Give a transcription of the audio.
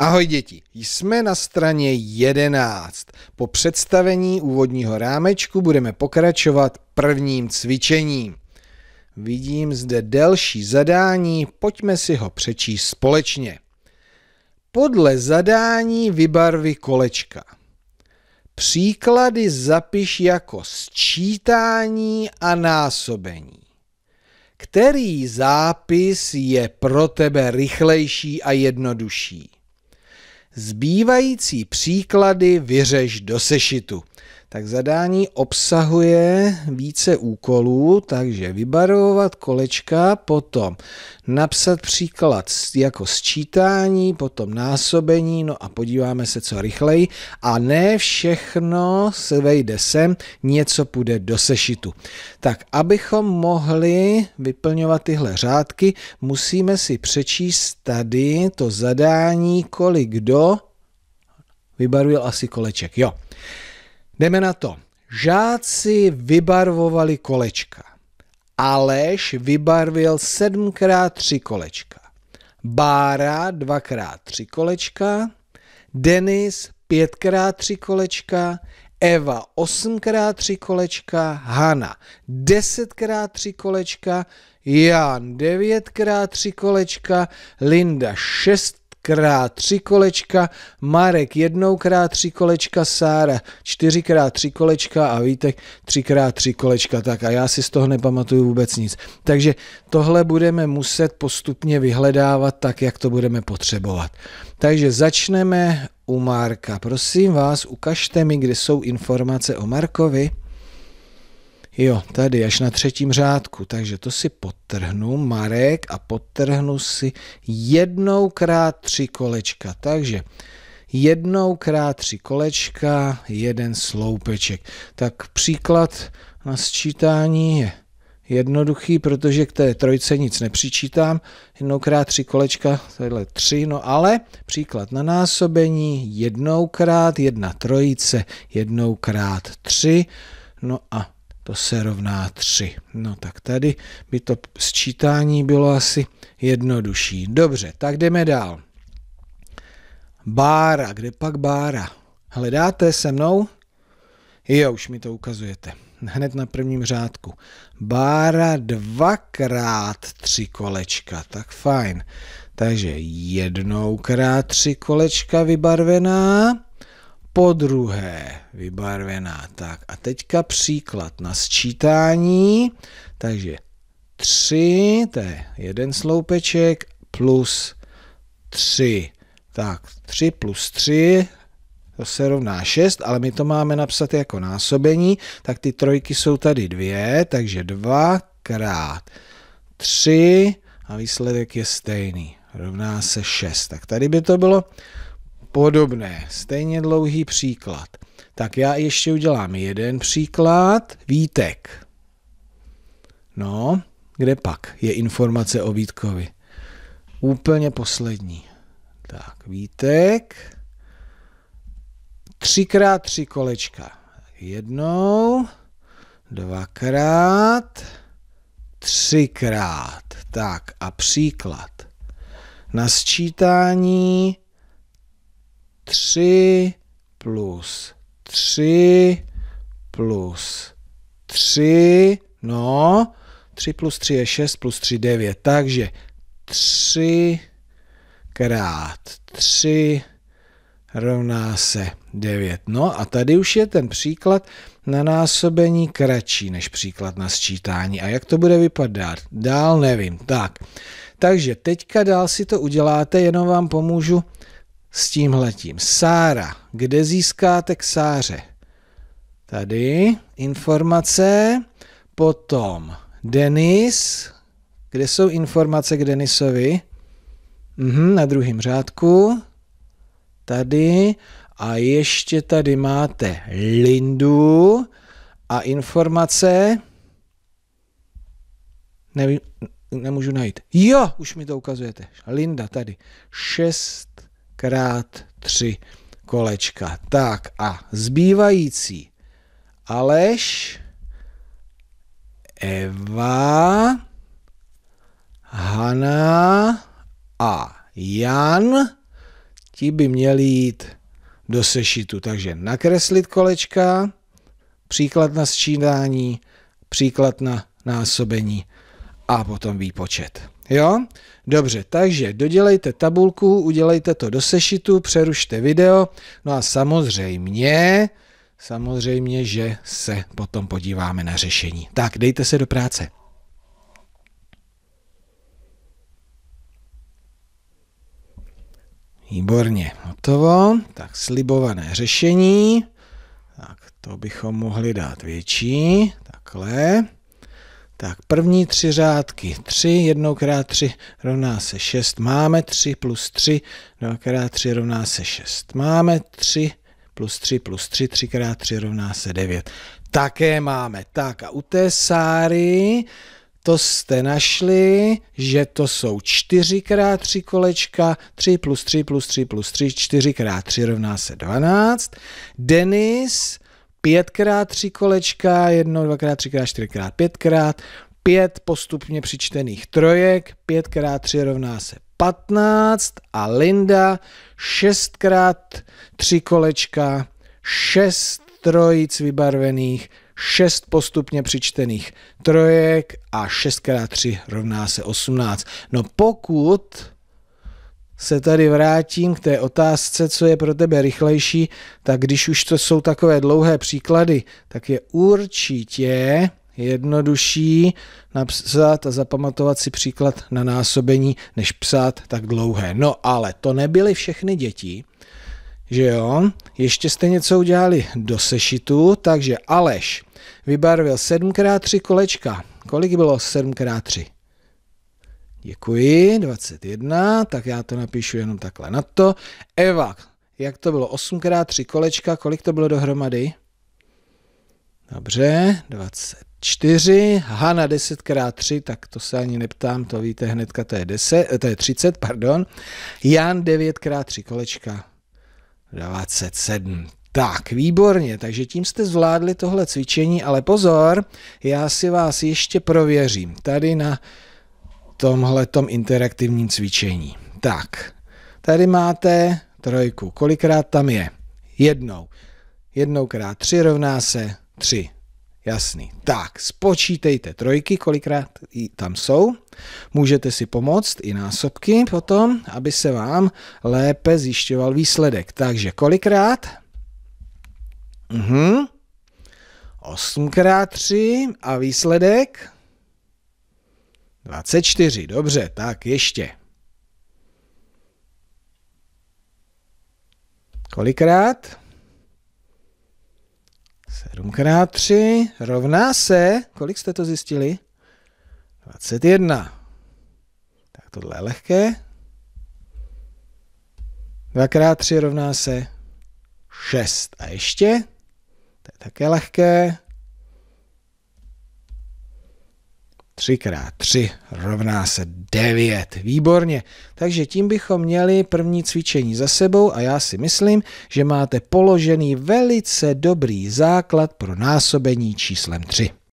Ahoj děti, jsme na straně 11. Po představení úvodního rámečku budeme pokračovat prvním cvičením. Vidím zde delší zadání, pojďme si ho přečíst společně. Podle zadání vybarvi kolečka. Příklady zapiš jako sčítání a násobení. Který zápis je pro tebe rychlejší a jednodušší? Zbývající příklady vyřeš do sešitu. Tak zadání obsahuje více úkolů, takže vybarovat kolečka, potom napsat příklad jako sčítání, potom násobení, no a podíváme se co rychleji. A ne všechno se vejde sem, něco půjde do sešitu. Tak, abychom mohli vyplňovat tyhle řádky, musíme si přečíst tady to zadání, kolik kdo vybaruje asi koleček. Jo. Jdeme na to. Žáci vybarvovali kolečka. Aleš vybarvil 7x3 kolečka. Bára 2x3 kolečka. Denis 5x3 kolečka. Eva 8x3 kolečka, Hana 10x3 kolečka, Jan 9x3 kolečka, Linda 6 krát tři kolečka, Marek jednou krát tři kolečka, Sára čtyřikrát tři kolečka a Vítek třikrát tři kolečka. Tak a já si z toho nepamatuju vůbec nic. Takže tohle budeme muset postupně vyhledávat tak, jak to budeme potřebovat. Takže začneme u Marka. Prosím vás, ukažte mi, kde jsou informace o Markovi. Jo, tady až na třetím řádku, takže to si potrhnu, Marek, a potrhnu si jednou krát tři kolečka, takže jednou krát tři kolečka, jeden sloupeček. Tak příklad na sčítání je jednoduchý, protože k té trojce nic nepřičítám. jednou krát tři kolečka, tohle tři, no ale příklad na násobení, jednou krát jedna trojice, jednou krát tři, no a to se rovná 3. No tak tady by to sčítání bylo asi jednodušší. Dobře, tak jdeme dál. Bára, kde pak bára? Hledáte se mnou? Jo, už mi to ukazujete. Hned na prvním řádku. Bára dvakrát tři kolečka, tak fajn. Takže jednou krát tři kolečka vybarvená po druhé vybarvená. Tak a teďka příklad na sčítání. Takže 3, to je jeden sloupeček, plus 3. Tak 3 plus 3, to se rovná 6, ale my to máme napsat jako násobení, tak ty trojky jsou tady dvě, takže 2 krát 3 a výsledek je stejný, rovná se 6. Tak tady by to bylo Podobné, stejně dlouhý příklad. Tak já ještě udělám jeden příklad. Vítek. No, kde pak je informace o Vítkovi? Úplně poslední. Tak, Vítek. Třikrát tři kolečka. Jednou, dvakrát, třikrát. Tak a příklad. Na sčítání 3 plus 3 plus 3, no, 3 plus 3 je 6, plus 3 9, takže 3 krát 3 rovná se 9. No a tady už je ten příklad na násobení kratší než příklad na sčítání. A jak to bude vypadat? Dál nevím. Tak, takže teďka dál si to uděláte, jenom vám pomůžu s tímhletím. Sára. Kde získáte k Sáře? Tady informace. Potom Denis. Kde jsou informace k Denisovi? Mhm, na druhém řádku. Tady. A ještě tady máte Lindu a informace. Nevím, nemůžu najít. Jo, už mi to ukazujete. Linda tady. 6 krát tři kolečka. Tak a zbývající Aleš, Eva, Hana a Jan, ti by měli jít do sešitu. Takže nakreslit kolečka, příklad na sčítání, příklad na násobení a potom výpočet. Jo? Dobře, takže dodělejte tabulku, udělejte to do sešitu, přerušte video, no a samozřejmě, samozřejmě, že se potom podíváme na řešení. Tak, dejte se do práce. Výborně, hotovo. Tak slibované řešení. Tak to bychom mohli dát větší. Takhle. Tak první tři řádky, 3, 1 krát 3 rovná se 6, máme 3 plus 3, 2 krát 3 rovná se 6, máme 3 plus 3 plus 3, 3 krát 3 rovná se 9. Také máme. Tak a u té sáry to jste našli, že to jsou 4 krát 3 kolečka, 3 plus 3 plus 3 plus 3, 4 krát 3 rovná se 12. Denis pětkrát tři kolečka, jedno, dvakrát, třikrát, čtyřikrát, pětkrát, pět postupně přičtených trojek, pětkrát tři rovná se 15 a Linda šestkrát tři kolečka, šest trojic vybarvených, šest postupně přičtených trojek a šestkrát tři rovná se 18. No pokud se tady vrátím k té otázce, co je pro tebe rychlejší, tak když už to jsou takové dlouhé příklady, tak je určitě jednodušší napsat a zapamatovat si příklad na násobení, než psát tak dlouhé. No ale to nebyly všechny děti, že jo? Ještě jste něco udělali do sešitu, takže Aleš vybarvil 7x3 kolečka. Kolik bylo 7x3? Děkuji, 21, tak já to napíšu jenom takhle na to. Eva, jak to bylo? 8x3 kolečka, kolik to bylo dohromady? Dobře, 24. Hana 10x3, tak to se ani neptám, to víte hnedka, to je, 10, eh, to je 30, pardon. Jan 9x3 kolečka, 27. Tak, výborně, takže tím jste zvládli tohle cvičení, ale pozor, já si vás ještě prověřím. Tady na tom interaktivním cvičení. Tak, tady máte trojku. Kolikrát tam je? Jednou. Jednou krát tři rovná se tři. Jasný. Tak, spočítejte trojky, kolikrát tam jsou. Můžete si pomoct i násobky potom, aby se vám lépe zjišťoval výsledek. Takže kolikrát? Mhm. 8 x 3 a výsledek? 24, dobře, tak ještě. Kolikrát? 7 krát 3 rovná se, kolik jste to zjistili? 21. Tak tohle je lehké. 2 krát 3 rovná se 6. A ještě, to je také lehké. 3 x 3 rovná se 9. Výborně. Takže tím bychom měli první cvičení za sebou a já si myslím, že máte položený velice dobrý základ pro násobení číslem 3.